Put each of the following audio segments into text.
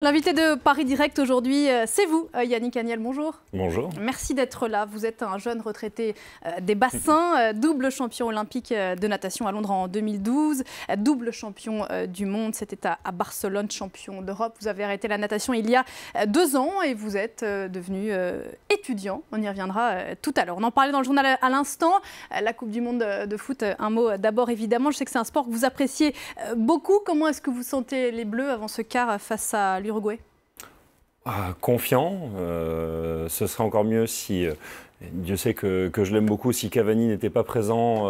L'invité de Paris Direct aujourd'hui, euh, c'est vous, euh, Yannick Agnel, bonjour. Bonjour. Merci d'être là. Vous êtes un jeune retraité euh, des bassins, double champion olympique de natation à Londres en 2012, double champion du monde, c'était à Barcelone, champion d'Europe. Vous avez arrêté la natation il y a deux ans et vous êtes devenu étudiant. On y reviendra tout à l'heure. On en parlait dans le journal à l'instant. La Coupe du Monde de foot, un mot d'abord évidemment. Je sais que c'est un sport que vous appréciez beaucoup. Comment est-ce que vous sentez les Bleus avant ce quart face à l'Union ah, confiant. Euh, ce serait encore mieux si. Euh, Dieu sait que, je l'aime beaucoup. Si Cavani n'était pas présent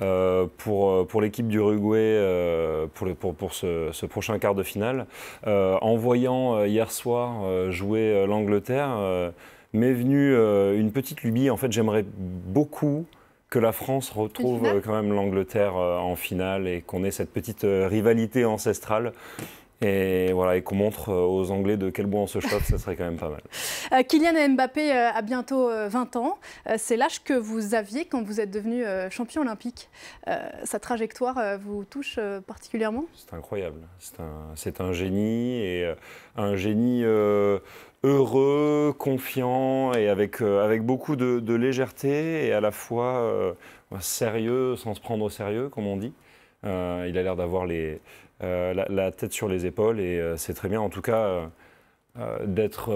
euh, pour, pour l'équipe d'Uruguay euh, pour, pour, pour ce, ce, prochain quart de finale, en voyant hier soir jouer l'Angleterre, m'est venue une petite lubie. En fait, j'aimerais beaucoup que la France retrouve quand même l'Angleterre en finale et qu'on ait cette petite rivalité ancestrale. Et voilà, et qu'on montre euh, aux Anglais de quel bois on se chauffe, ça serait quand même pas mal. Euh, Kylian Mbappé euh, a bientôt 20 ans. C'est l'âge que vous aviez quand vous êtes devenu champion olympique. Sa trajectoire vous touche particulièrement C'est incroyable. C'est un, génie et un génie heureux, confiant et avec, avec beaucoup de, légèreté et à la fois sérieux sans se prendre au sérieux, comme on dit. Euh, il a l'air d'avoir euh, la, tête sur les épaules et euh, c'est très bien. En tout cas, d'être,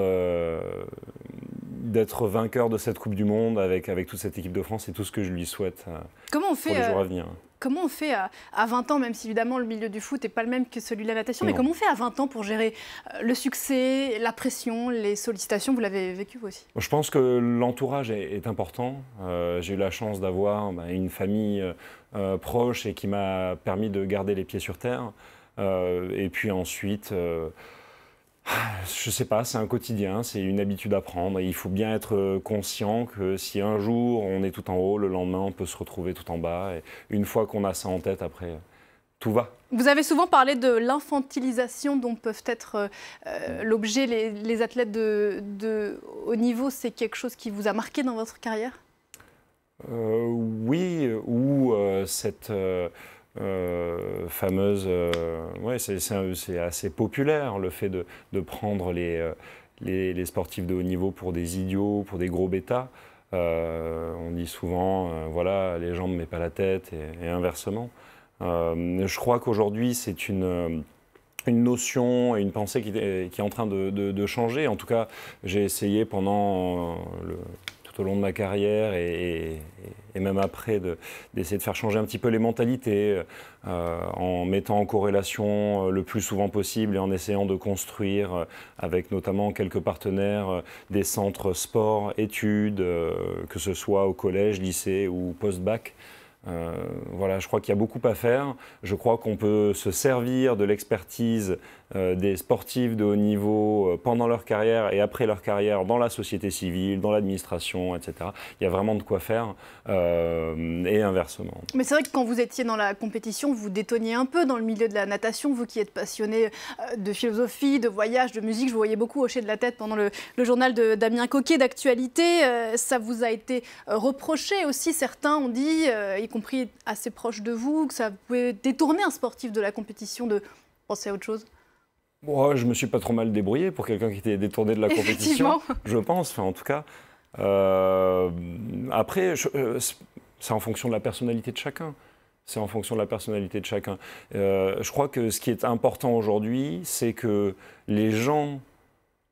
vainqueur de cette Coupe du Monde avec, toute cette équipe de France et tout ce que je lui souhaite pour les jours à venir comment on fait euh, à, 20 ans, même si évidemment le milieu du foot n'est pas le même que celui de la natation, mais comment on fait à 20 ans pour gérer euh, le succès, la pression, les sollicitations Vous l'avez vécu vous aussi Je pense que l'entourage est, important. Euh, j'ai eu la chance d'avoir ben, une famille proche et qui m'a permis de garder les pieds sur terre. et puis ensuite... Ah, je sais pas, c'est un quotidien, c'est une habitude à prendre. il faut bien être euh, conscient que si un jour on est tout en haut, le lendemain on peut se retrouver tout en bas. Et une fois qu'on a ça en tête, après tout va. Vous avez souvent parlé de l'infantilisation dont peuvent être euh, euh, l'objet les, athlètes de, haut niveau. C'est quelque chose qui vous a marqué dans votre carrière Oui, ou cette euh, fameuse, euh, ouais, c'est assez populaire le fait de, prendre euh, les, les, sportifs de haut niveau pour des idiots, pour des gros bêtas. on dit souvent, voilà, les jambes mais pas la tête et, inversement. je crois qu'aujourd'hui c'est une une notion et une pensée qui, est en train de, de changer. En tout cas, j'ai essayé pendant le, au long de ma carrière et, même après d'essayer de, faire changer un petit peu les mentalités euh, en mettant en corrélation euh, le plus souvent possible et en essayant de construire euh, avec notamment quelques partenaires des centres sport, études, que ce soit au collège, lycée ou post-bac. voilà, je crois qu'il y a beaucoup à faire. Je crois qu'on peut se servir de l'expertise euh, des sportifs de haut niveau euh, pendant leur carrière et après leur carrière dans la société civile, dans l'administration, etc. Il y a vraiment de quoi faire euh, et inversement. Mais c'est vrai que quand vous étiez dans la compétition, vous détonniez un peu dans le milieu de la natation, vous qui êtes passionné de philosophie, de voyage, de musique. Je vous voyais beaucoup hocher de la tête pendant le, journal de Damien Coquet d'actualité. ça vous a été reproché aussi, certains ont dit, y compris assez proche de vous, que ça pouvait détourner un sportif de la compétition de penser à autre chose moi, je me suis pas trop mal débrouillé pour quelqu'un qui était détourné de la compétition, je pense. en tout cas, euh, après, euh, c'est en fonction de la personnalité de chacun. C'est en fonction de la personnalité de chacun. Euh, je crois que ce qui est important aujourd'hui, c'est que les gens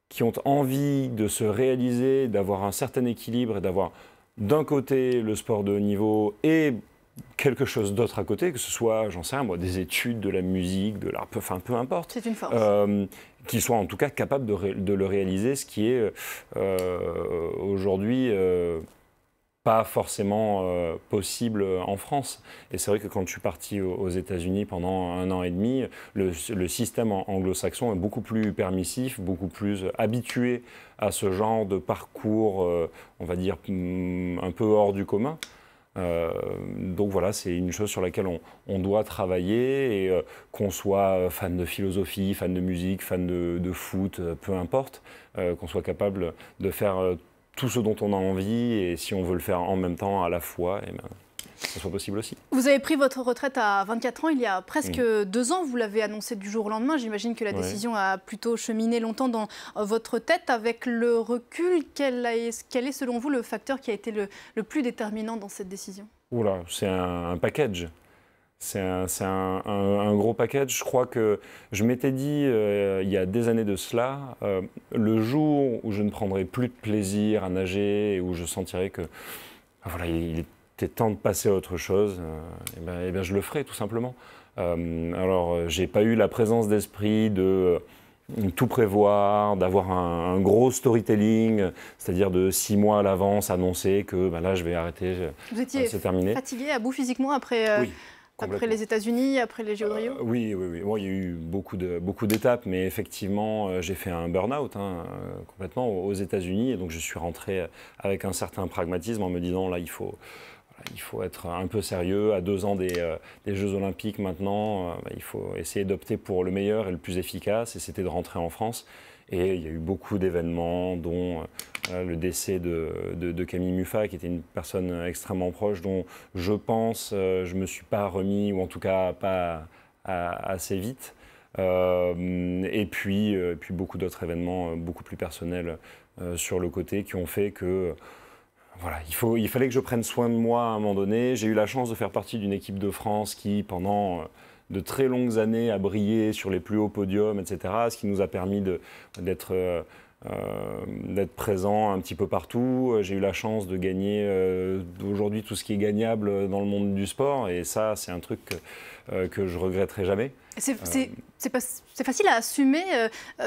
qui ont envie de se réaliser, d'avoir un certain équilibre et d'avoir d'un côté le sport de haut niveau et quelque chose d'autre à côté, que ce soit, j'en sais rien, des études, de la musique, de l'art, enfin peu importe. C'est une force. Euh, en tout cas capables de, le réaliser, ce qui est euh, aujourd'hui euh, pas forcément euh, possible en France. Et c'est vrai que quand je suis parti aux, États-Unis pendant un an et demi, le système anglo-saxon est beaucoup plus permissif, beaucoup plus habitué à ce genre de parcours, on va dire, mm, un peu hors du commun. Euh, donc voilà, c'est une chose sur laquelle on, doit travailler et euh, qu'on soit euh, fan de philosophie, fan de musique, fan de, foot, peu importe, qu'on soit capable de faire tout ce dont on a envie et si on veut le faire en même temps, à la fois, et eh ben, ce soit possible aussi. Vous avez pris votre retraite à 24 ans, il y a presque mm. deux ans. Vous l'avez annoncé du jour au lendemain. J'imagine que la décision a plutôt cheminé longtemps dans euh, votre tête. Avec le recul, quel, est, est selon vous le facteur qui a été le, plus déterminant dans cette décision c'est un, package. C'est un, gros package. Je crois que je m'étais dit euh, il y a des années de cela, euh, le jour où je ne prendrai plus de plaisir à nager et où je sentirai que ah, voilà, il temps de passer à autre chose, et euh, eh bien, eh ben, je le ferai tout simplement. Euh, alors, euh, j'ai pas eu la présence d'esprit de euh, tout prévoir, d'avoir un, gros storytelling, c'est-à-dire de six mois à l'avance annoncer que ben là je vais arrêter, Vous étiez Fatigué à bout physiquement après. Après les États-Unis, après les Jeux Oui, oui, oui. il y a eu beaucoup, de, beaucoup d'étapes, mais effectivement, j'ai fait un burn-out hein, complètement aux États-Unis. Et donc, je suis rentré avec un certain pragmatisme en me disant là, il faut, il faut être un peu sérieux. À deux ans des, euh, Jeux Olympiques maintenant, euh, bah, il faut essayer d'opter pour le meilleur et le plus efficace. Et c'était de rentrer en France. Et il y a eu beaucoup d'événements, dont euh, le décès de, Camille Muffat, qui était une personne extrêmement proche, dont je pense je ne me suis pas remis, ou en tout cas pas assez vite. et puis, et puis beaucoup d'autres événements beaucoup plus personnels sur le côté qui ont fait que il, fallait que je prenne soin de moi à un moment donné. J'ai eu la chance de faire partie d'une équipe de France qui, pendant euh, de très longues années, a brillé sur les plus hauts podiums, etc. Ce qui nous a permis euh, euh, d'être présents un petit peu partout. J'ai eu la chance de gagner aujourd'hui tout ce qui est gagnable dans le monde du sport. Et ça, c'est un truc que, je regretterai jamais. C'est facile à assumer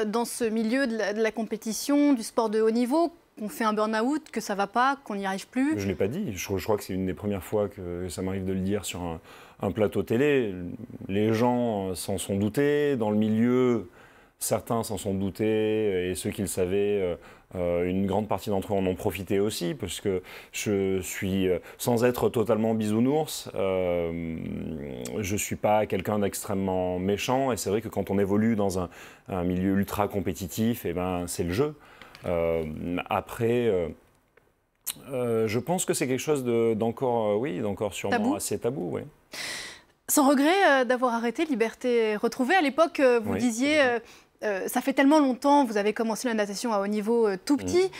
dans ce milieu de la compétition, du sport de haut niveau qu'on fait un burn-out, que ça va pas, qu'on n'y arrive plus. Je ne l'ai pas dit. Je, crois que c'est une des premières fois que ça m'arrive de le dire sur un, plateau télé. Les gens euh, s'en sont doutés. Dans le milieu, certains s'en sont doutés. Et ceux qui le savaient, euh, euh, une grande partie d'entre eux en ont profité aussi. Parce que je suis, sans être totalement bisounours, je ne suis pas quelqu'un d'extrêmement méchant. Et c'est vrai que quand on évolue dans un, un milieu ultra compétitif, et eh ben, c'est le jeu. Euh, après. Euh, euh, je pense que c'est quelque chose d'encore, oui, d'encore sûrement assez tabou, Sans regret d'avoir arrêté Liberté Retrouvée. À l'époque, vous disiez, ça fait tellement longtemps, vous avez commencé la natation à haut niveau tout mm. petit,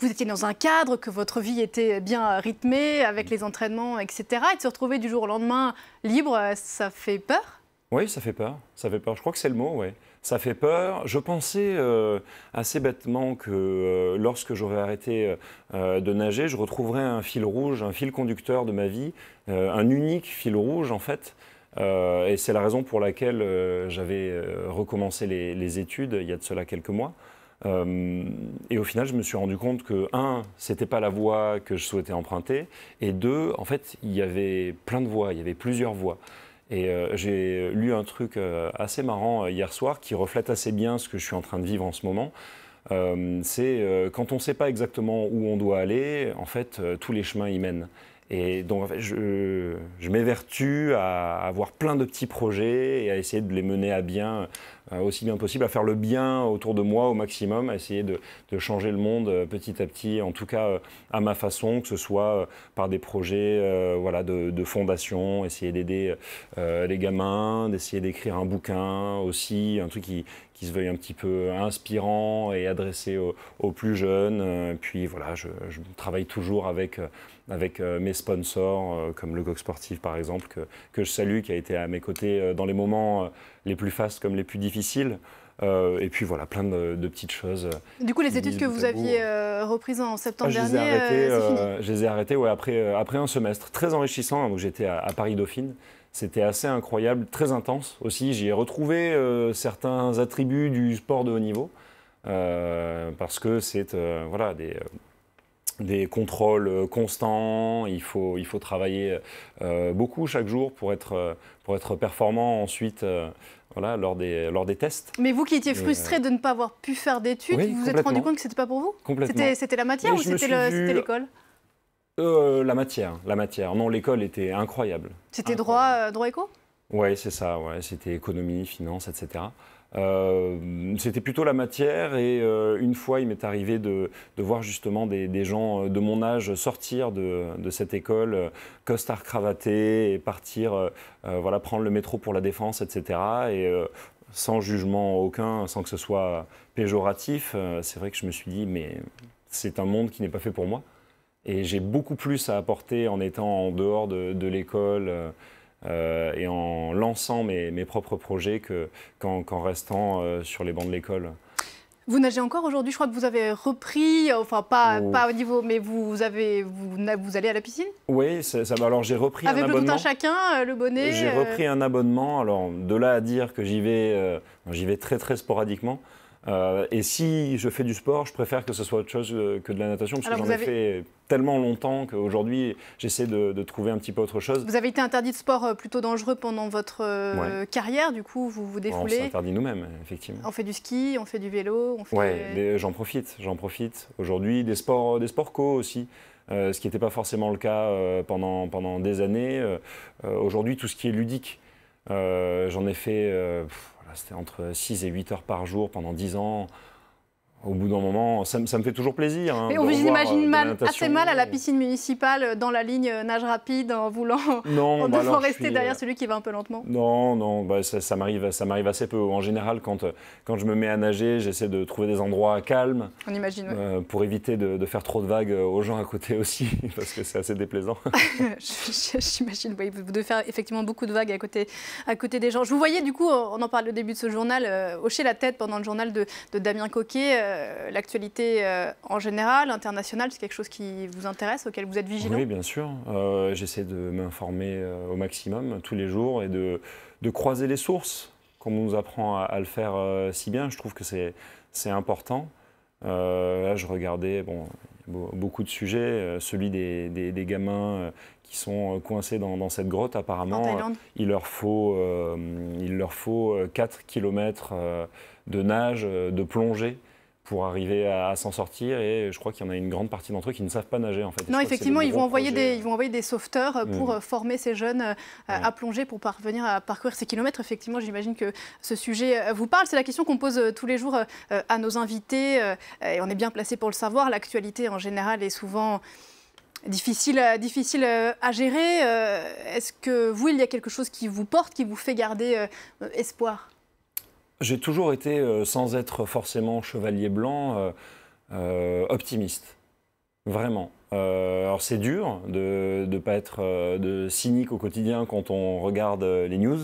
vous étiez dans un cadre, que votre vie était bien rythmée avec mm. les entraînements, etc. Et de se retrouver du jour au lendemain libre, ça fait peur oui, ça fait peur. Ça fait peur. Je crois que c'est le mot, oui. Ça fait peur. Je pensais euh, assez bêtement que euh, lorsque j'aurais arrêté euh, de nager, je retrouverais un fil rouge, un fil conducteur de ma vie, un unique fil rouge en fait. et c'est la raison pour laquelle j'avais recommencé les, études il y a de cela quelques mois. et au final, je me suis rendu compte que, un, c'était pas la voie que je souhaitais emprunter, et deux, en fait, il y avait plein de voies, il y avait plusieurs voies. Et euh, j'ai lu un truc euh, assez marrant euh, hier soir qui reflète assez bien ce que je suis en train de vivre en ce moment. c'est quand on ne sait pas exactement où on doit aller, en fait, tous les chemins y mènent. Et donc, en fait, je m'évertue à avoir plein de petits projets et à essayer de les mener à bien euh, aussi bien possible, à faire le bien autour de moi au maximum, à essayer de, changer le monde euh, petit à petit, en tout cas euh, à ma façon, que ce soit par des projets voilà, de, fondation, essayer d'aider les gamins, d'essayer d'écrire un bouquin aussi, un truc qui, qui se veuille un petit peu inspirant et adressé aux, plus jeunes. Puis voilà, je, travaille toujours avec, avec mes sponsors, comme le Coq Sportif par exemple, que, que je salue, qui a été à mes côtés dans les moments les plus fastes comme les plus difficiles. Euh, et puis voilà, plein de, petites choses. Du coup, les études que vous aviez euh, reprises en septembre ah, dernier, euh, je les ai arrêtées après, après un semestre très enrichissant. Hein, où J'étais à, Paris Dauphine. C'était assez incroyable, très intense aussi. J'y ai retrouvé certains attributs du sport de haut niveau parce que c'est voilà des des contrôles euh, constants, il faut, il faut travailler euh, beaucoup chaque jour pour être, euh, pour être performant ensuite voilà, lors, des, lors des tests. Mais vous qui étiez frustré de ne pas avoir pu faire d'études, vous vous êtes rendu compte que ce n'était pas pour vous Complètement. C'était la matière ou c'était l'école La matière, la matière. Non, l'école était incroyable. C'était droit, droit éco Oui, c'est ça, ouais. c'était économie, finance, etc. Euh, c'était plutôt la matière et euh, une fois il m'est arrivé de, voir justement des, gens euh, de mon âge sortir de, cette école costard cravaté et partir voilà prendre le métro pour la défense etc et sans jugement aucun sans que ce soit péjoratif c'est vrai que je me suis dit mais c'est un monde qui n'est pas fait pour moi et j'ai beaucoup plus à apporter en étant en dehors de l'école euh, et en lançant mes, mes propres projets qu'en restant euh, sur les bancs de l'école. Vous nagez encore aujourd'hui, je crois que vous avez repris, enfin pas, pas au niveau, mais vous, avez, vous, allez à la piscine Oui, ça va. Alors j'ai repris un abonnement. Avec le tout chacun, euh, le bonnet J'ai repris un abonnement, alors de là à dire que j'y vais, j'y vais très très sporadiquement, euh, et si je fais du sport, je préfère que ce soit autre chose euh, que de la natation, parce que j'en ai fait tellement longtemps qu'aujourd'hui, j'essaie de, trouver un petit peu autre chose. Vous avez été interdit de sport euh, plutôt dangereux pendant votre carrière, du coup, vous vous défoulez. On s'interdit nous-mêmes, effectivement. On fait du ski, on fait du vélo, on fait... Ouais, j'en profite, j'en profite. Aujourd'hui, des sports, des sports co aussi. ce qui n'était pas forcément le cas pendant, pendant des années. Aujourd'hui, tout ce qui est ludique, euh, j'en ai fait, euh, c'était entre 6 et 8 heures par jour pendant 10 ans au bout d'un moment, ça, me fait toujours plaisir. Hein, mais on vous euh, imagine mal, assez mal à la piscine municipale, dans la ligne euh, nage rapide, en voulant, bah rester derrière euh, celui qui va un peu lentement. Non, non, bah, ça, m'arrive, ça m'arrive assez peu. En général, quand quand je me mets à nager, j'essaie de trouver des endroits calmes. On imagine. pour éviter de, faire trop de vagues aux gens à côté aussi, parce que c'est assez déplaisant. J'imagine, oui, de faire effectivement beaucoup de vagues à côté à côté des gens. Je vous voyais du coup, on en parle au début de ce journal, hocher la tête pendant le journal de, de Damien Coquet euh, l'actualité euh, en général, internationale, c'est quelque chose qui vous intéresse, auquel vous êtes vigilant Oui, bien sûr. Euh, j'essaie de m'informer au maximum tous les jours et de, croiser les sources, comme on nous apprend à, le faire si bien. Je trouve que c'est important. là, je regardais, bon, beaucoup de sujets. celui des, gamins qui sont coincés dans, cette grotte, apparemment, il leur, faut, il leur faut 4 km de nage, de plongée pour arriver à, s'en sortir. Et je crois qu'il y en a une grande partie d'entre eux qui ne savent pas nager en fait. Non, effectivement, ils vont, envoyer des, ils vont envoyer des sauveteurs euh, pour mm. euh, former ces jeunes euh, à plonger, pour parvenir à parcourir ces kilomètres. Effectivement, j'imagine que ce sujet vous parle. C'est la question qu'on pose tous les jours à nos invités. Et on est bien placé pour le savoir. L'actualité en général est souvent difficile, difficile à gérer. Est-ce que vous, il y a quelque chose qui vous porte, qui vous fait garder espoir j'ai toujours été, euh, sans être forcément chevalier blanc, euh, euh, optimiste. Vraiment. alors c'est dur de ne pas être de cynique au quotidien quand on regarde les news.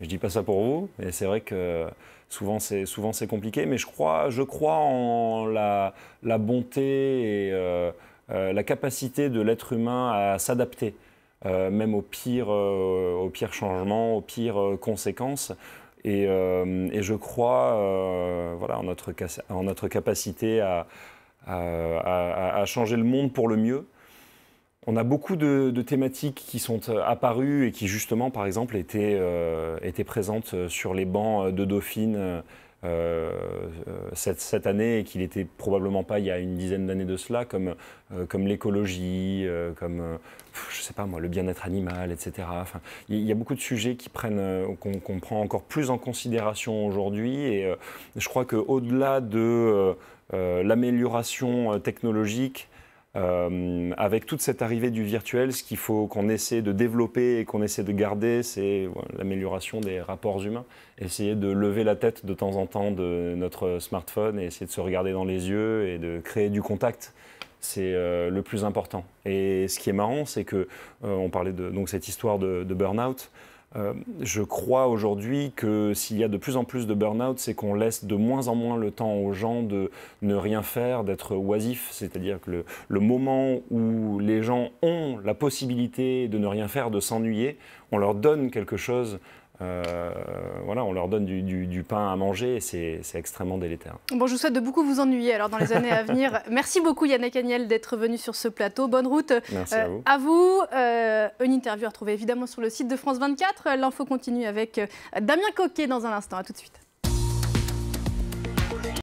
Je dis pas ça pour vous, mais c'est vrai que souvent c'est souvent c'est compliqué. Mais je crois, je crois en la, bonté et la capacité de l'être humain à s'adapter, même au pire aux pires changements, aux pires conséquences. Euh, et, je crois euh, voilà, en, notre, en notre capacité à, changer le monde pour le mieux. On a beaucoup de, thématiques qui sont apparues et qui justement, par exemple, étaient, euh, étaient présentes sur les bancs de Dauphine euh, euh, cette, année et qu'il n'était probablement pas il y a une dizaine d'années de cela, comme, euh, comme l'écologie, comme je sais pas moi, le bien-être animal, etc. Enfin, il y a beaucoup de sujets qui prennent, qu'on prend encore plus en considération aujourd'hui. Et je crois qu'au-delà de l'amélioration technologique euh, avec toute cette arrivée du virtuel, ce qu'il faut qu'on essaie de développer et qu'on essaie de garder, c'est l'amélioration des rapports humains. Essayer de lever la tête de temps en temps de notre smartphone et essayer de se regarder dans les yeux et de créer du contact. C'est euh, le plus important. Et ce qui est marrant, c'est que euh, on parlait de donc cette histoire de, de burn-out. Euh, je crois aujourd'hui que s'il y a de plus en plus de burn-out, c'est qu'on laisse de moins en moins le temps aux gens de ne rien faire, d'être oisifs. C'est-à-dire que le, moment où les gens ont la possibilité de ne rien faire, de s'ennuyer, on leur donne quelque chose euh, voilà, on leur donne du, pain à manger et c'est, extrêmement délétère. Bon, je vous souhaite de beaucoup vous ennuyer alors dans les années à venir. Merci beaucoup Yannick Agnel d'être venu sur ce plateau. Bonne route euh, à vous. Euh, une interview à retrouver évidemment sur le site de France 24. L'info continue avec Damien Coquet dans un instant. À tout de suite.